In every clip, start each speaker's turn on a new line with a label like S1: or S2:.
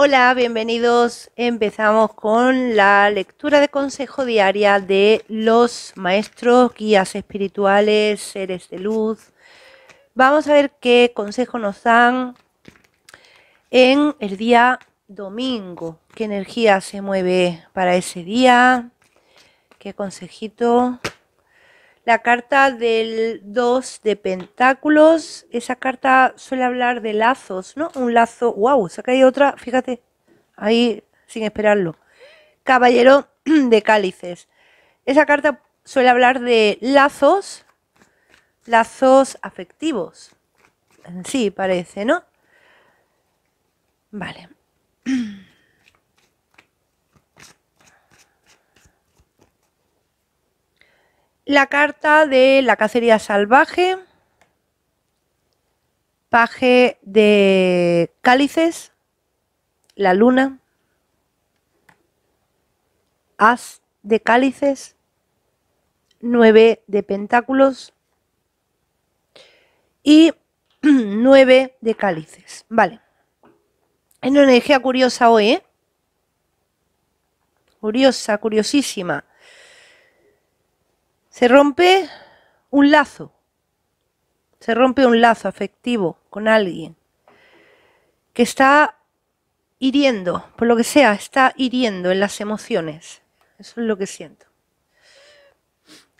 S1: Hola, bienvenidos. Empezamos con la lectura de consejo diaria de los maestros, guías espirituales, seres de luz. Vamos a ver qué consejo nos dan en el día domingo. ¿Qué energía se mueve para ese día? ¿Qué consejito? La carta del 2 de Pentáculos, esa carta suele hablar de lazos, ¿no? Un lazo, wow, se ha otra, fíjate, ahí sin esperarlo. Caballero de Cálices. Esa carta suele hablar de lazos, lazos afectivos. sí, parece, ¿no? Vale. la carta de la cacería salvaje, paje de cálices, la luna, as de cálices, nueve de pentáculos y nueve de cálices. Vale. Es una energía curiosa hoy, ¿eh? Curiosa, curiosísima. Se rompe un lazo, se rompe un lazo afectivo con alguien que está hiriendo, por lo que sea, está hiriendo en las emociones. Eso es lo que siento.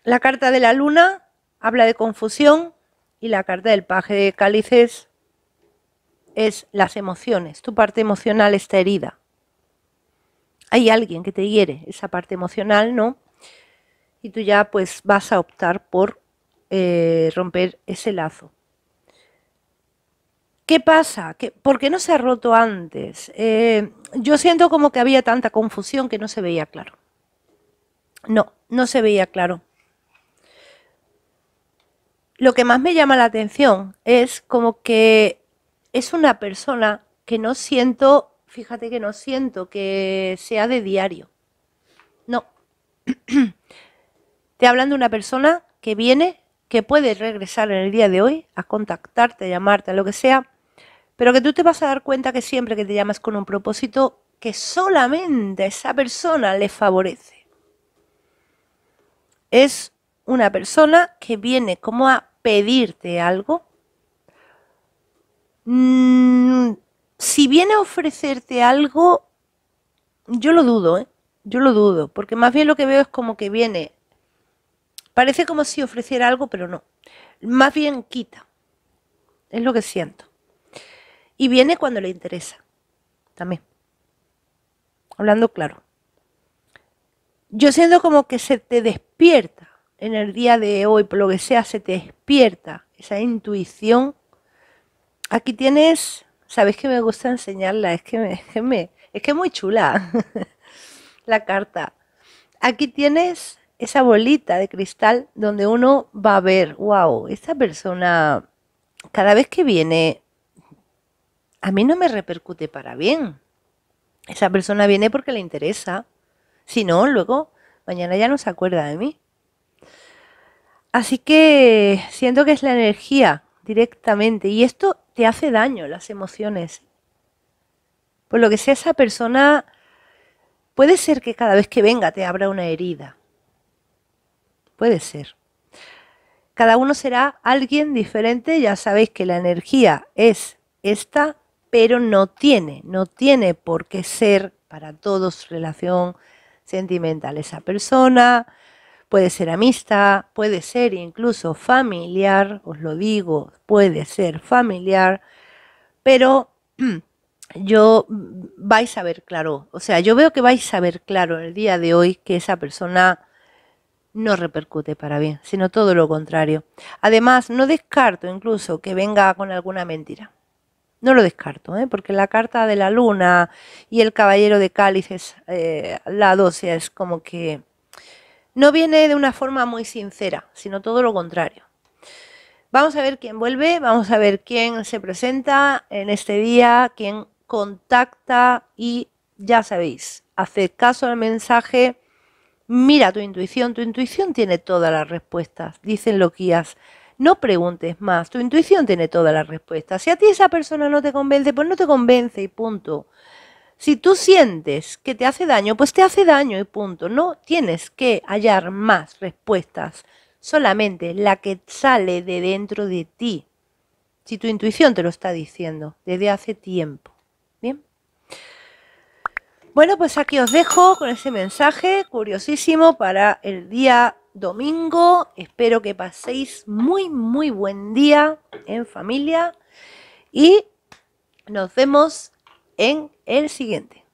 S1: La carta de la luna habla de confusión y la carta del paje de cálices es las emociones. Tu parte emocional está herida. Hay alguien que te hiere, esa parte emocional, ¿no? y tú ya pues vas a optar por eh, romper ese lazo. ¿Qué pasa? ¿Por qué no se ha roto antes? Eh, yo siento como que había tanta confusión que no se veía claro. No, no se veía claro. Lo que más me llama la atención es como que es una persona que no siento, fíjate que no siento que sea de diario. No. Eh, te hablan de una persona que viene, que puede regresar en el día de hoy a contactarte, a llamarte, a lo que sea, pero que tú te vas a dar cuenta que siempre que te llamas con un propósito, que solamente a esa persona le favorece. Es una persona que viene como a pedirte algo. Mm, si viene a ofrecerte algo, yo lo dudo, ¿eh? yo lo dudo, porque más bien lo que veo es como que viene Parece como si ofreciera algo, pero no. Más bien quita. Es lo que siento. Y viene cuando le interesa. También. Hablando claro. Yo siento como que se te despierta en el día de hoy, por lo que sea, se te despierta esa intuición. Aquí tienes, sabes que me gusta enseñarla, es que, es, que es que es muy chula la carta. Aquí tienes esa bolita de cristal donde uno va a ver, wow, esta persona cada vez que viene, a mí no me repercute para bien. Esa persona viene porque le interesa. Si no, luego mañana ya no se acuerda de mí. Así que siento que es la energía directamente y esto te hace daño, las emociones. Por lo que sea esa persona, puede ser que cada vez que venga te abra una herida. Puede ser. Cada uno será alguien diferente, ya sabéis que la energía es esta, pero no tiene, no tiene por qué ser para todos relación sentimental esa persona, puede ser amista, puede ser incluso familiar, os lo digo, puede ser familiar, pero yo mm, vais a ver claro, o sea, yo veo que vais a ver claro el día de hoy que esa persona no repercute para bien, sino todo lo contrario. Además, no descarto incluso que venga con alguna mentira. No lo descarto, ¿eh? porque la carta de la luna y el caballero de cálices, eh, la 12, es como que no viene de una forma muy sincera, sino todo lo contrario. Vamos a ver quién vuelve, vamos a ver quién se presenta en este día, quién contacta y ya sabéis, hacer caso al mensaje Mira tu intuición, tu intuición tiene todas las respuestas, dicen loquías No preguntes más, tu intuición tiene todas las respuestas. Si a ti esa persona no te convence, pues no te convence y punto. Si tú sientes que te hace daño, pues te hace daño y punto. No tienes que hallar más respuestas, solamente la que sale de dentro de ti. Si tu intuición te lo está diciendo desde hace tiempo. ¿Bien? Bueno, pues aquí os dejo con ese mensaje curiosísimo para el día domingo. Espero que paséis muy, muy buen día en familia y nos vemos en el siguiente.